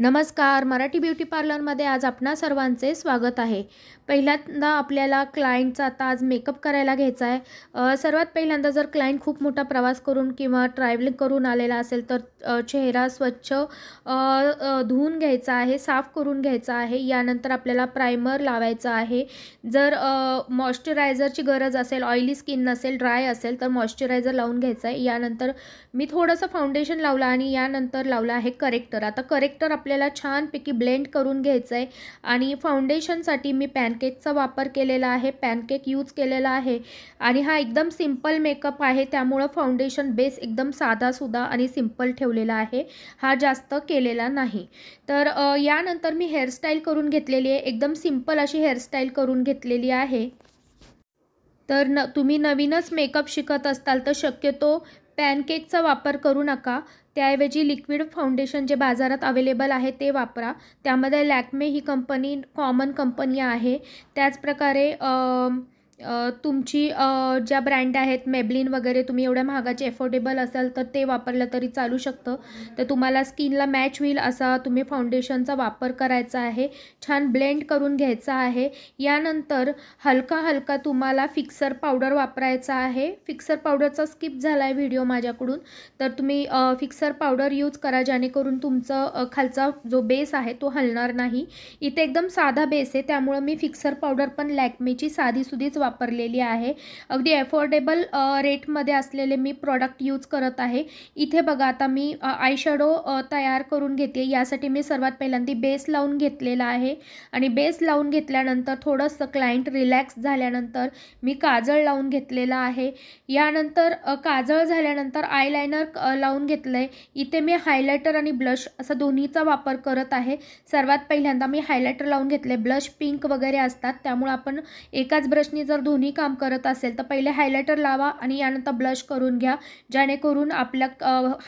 नमस्कार मराठी ब्युटी पार्लरमध्ये आज आपणा सर्वांचे स्वागत आहे पहिल्यांदा आपल्याला क्लायंटचा आता आज मेकअप करायला घ्यायचा आहे सर्वात पहिल्यांदा जर क्लायंट खूप मोठा प्रवास करून किंवा ट्रॅव्हलिंग करून आलेला असेल तर चेहरा स्वच्छ धुवून घ्यायचा आहे साफ करून घ्यायचा आहे यानंतर आपल्याला प्रायमर लावायचा आहे जर मॉइश्चरायझरची गरज असेल ऑइली स्किन नसेल ड्राय असेल तर मॉइश्चरायझर लावून घ्यायचा आहे यानंतर मी थोडंसं फाउंडेशन लावलं आणि यानंतर लावलं आहे करेक्टर आता करेक्टर आप आपल्याला छानपैकी ब्लेंड करून घ्यायचं आहे आणि फाउंडेशनसाठी मी पॅनकेकचा वापर केलेला आहे पॅनकेक यूज केलेला आहे आणि हा एकदम सिम्पल मेकअप आहे त्यामुळं फाउंडेशन बेस एकदम साधासुद्धा आणि सिम्पल ठेवलेला आहे हा जास्त केलेला नाही तर यानंतर मी हेअरस्टाईल करून घेतलेली आहे एकदम सिम्पल अशी हेअरस्टाईल करून घेतलेली आहे तर न तुम्ही नवीनच मेकअप शिकत असताल तर शक्यतो पॅनकेकचा वापर करू नका त्याऐवजी लिक्विड फाउंडेशन जे बाजारात अवेलेबल आहे ते वापरा त्यामध्ये लॅक्मे ही कंपनी कॉमन कंपनी आहे त्याचप्रकारे तुमची ज्या ब्रँड आहेत मेबलिन वगैरे तुम्ही एवढ्या महागाचे एफोर्डेबल असाल तर ते वापरलं तरी चालू शकतं तर तुम्हाला स्किनला मॅच होईल असा तुम्ही फाउंडेशनचा वापर करायचा आहे छान ब्लेंड करून घ्यायचा आहे यानंतर हलका हलका तुम्हाला फिक्सर पावडर वापरायचा आहे फिक्सर पावडरचा स्किप झाला आहे व्हिडिओ माझ्याकडून तर तुम्ही फिक्सर पावडर यूज करा जेणेकरून तुमचं खालचा जो बेस आहे तो हलणार नाही इथे एकदम साधा बेस आहे त्यामुळं मी फिक्सर पावडर पण लॅकमेची साधीसुधीच वापर वापरलेली आहे अगदी अफोर्डेबल रेटमध्ये असलेले मी प्रॉडक्ट यूज करत आहे इथे बघा आता मी आयशॅडो तयार करून घेते यासाठी मी सर्वात पहिल्यांदा बेस लावून घेतलेला आहे आणि बेस लावून घेतल्यानंतर थोडंसं क्लायंट रिलॅक्स झाल्यानंतर मी काजळ लावून घेतलेला आहे यानंतर काजळ झाल्यानंतर आयलायनर लावून घेतलं इथे मी हायलायटर आणि ब्लश असा दोन्हीचा वापर करत आहे सर्वात पहिल्यांदा मी हायलायटर लावून घेतले ब्लश पिंक वगैरे असतात त्यामुळे आपण एकाच ब्रशनी जर जर दोन्ही काम करत असेल तर पहिले हायलायटर लावा आणि यानंतर ब्लश करून घ्या जेणेकरून आपल्या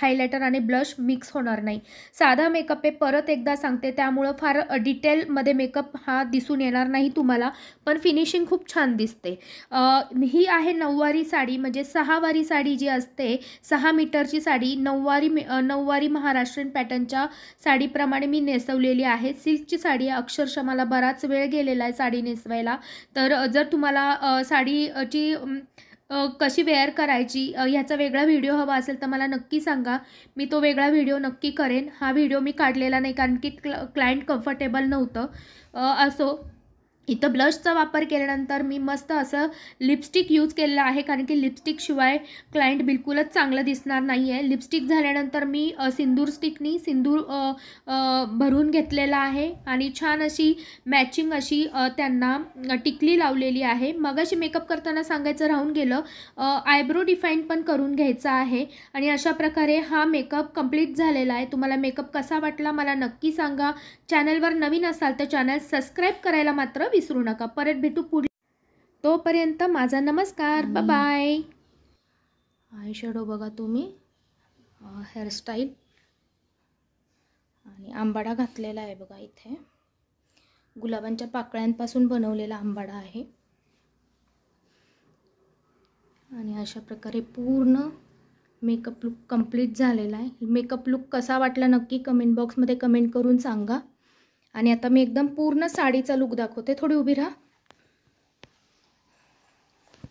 हायलायटर आणि ब्लश मिक्स होणार नाही साधा मेकअप हे परत एकदा सांगते त्यामुळं फार डिटेलमध्ये मेकअप हा दिसून येणार नाही तुम्हाला पण फिनिशिंग खूप छान दिसते ही आहे नऊवारी साडी म्हणजे सहावारी साडी जी असते सहा मीटरची साडी नऊवारी नऊवारी महाराष्ट्रीयन पॅटर्नच्या साडीप्रमाणे मी नेसवलेली आहे सिल्कची साडी अक्षरशः मला बराच वेळ गेलेला आहे साडी नेसवायला तर जर तुम्हाला साडीची कशी वेअर करायची ह्याचा वेगळा व्हिडिओ हवा असेल तर मला नक्की सांगा मी तो वेगळा व्हिडिओ नक्की करेन हा व्हिडिओ मी काढलेला नाही कारण की क्ल क्लायंट कम्फर्टेबल नव्हतं असो इथं ब्लशचा वापर केल्यानंतर मी मस्त असं लिपस्टिक यूज केलेलं आहे कारण की लिपस्टिकशिवाय क्लायंट बिलकुलच चांगलं दिसणार नाही आहे लिपस्टिक झाल्यानंतर मी सिंदूर स्टिकनी सिंदूर भरून घेतलेला आहे आणि छान अशी मॅचिंग अशी त्यांना टिकली लावलेली आहे मग अशी मेकअप करताना सांगायचं राहून गेलं आयब्रो डिफाईन पण करून घ्यायचा आहे आणि अशा प्रकारे हा मेकअप कंप्लीट झालेला आहे तुम्हाला मेकअप कसा वाटला मला नक्की सांगा चॅनलवर नवीन असाल तर चॅनल सबस्क्राईब करायला मात्र विसरू नका परत भेटू पुढे तोपर्यंत माझा नमस्कार बाय आय शॅडो बघा तुम्ही हेअरस्टाईल आणि आंबाडा घातलेला आहे बघा इथे गुलाबांच्या पाकळ्यांपासून बनवलेला आंबाडा आहे आणि अशा प्रकारे पूर्ण मेकअप लुक कंप्लीट झालेला आहे मेकअप लुक कसा वाटला नक्की कमेंट बॉक्समध्ये कमेंट करून सांगा आणि आता मी एकदम पूर्ण साडीचा लुक दाखवते थोडी उभी राहा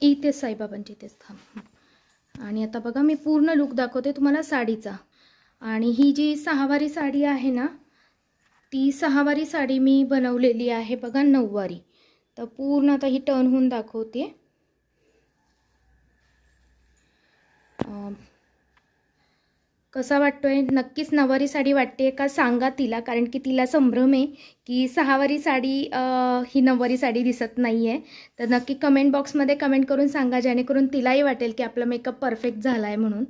इथेच साईबाबांची इथेच थांब आणि आता बघा मी पूर्ण लुक दाखवते तुम्हाला साडीचा आणि ही जी सहावारी साडी आहे ना ती सहावारी साडी मी बनवलेली आहे बघा नऊवारी तर पूर्ण आता ही टर्न होऊन दाखवते कसा वाटतोय नक्कीच नववारी साडी वाटते का सांगा तिला कारण की तिला संभ्रम आहे की सहावारी साडी ही नववारी साडी दिसत नाही आहे तर नक्की कमेंट बॉक्समध्ये कमेंट करून सांगा जेणेकरून तिलाही वाटेल की आपला मेकअप परफेक्ट झाला आहे म्हणून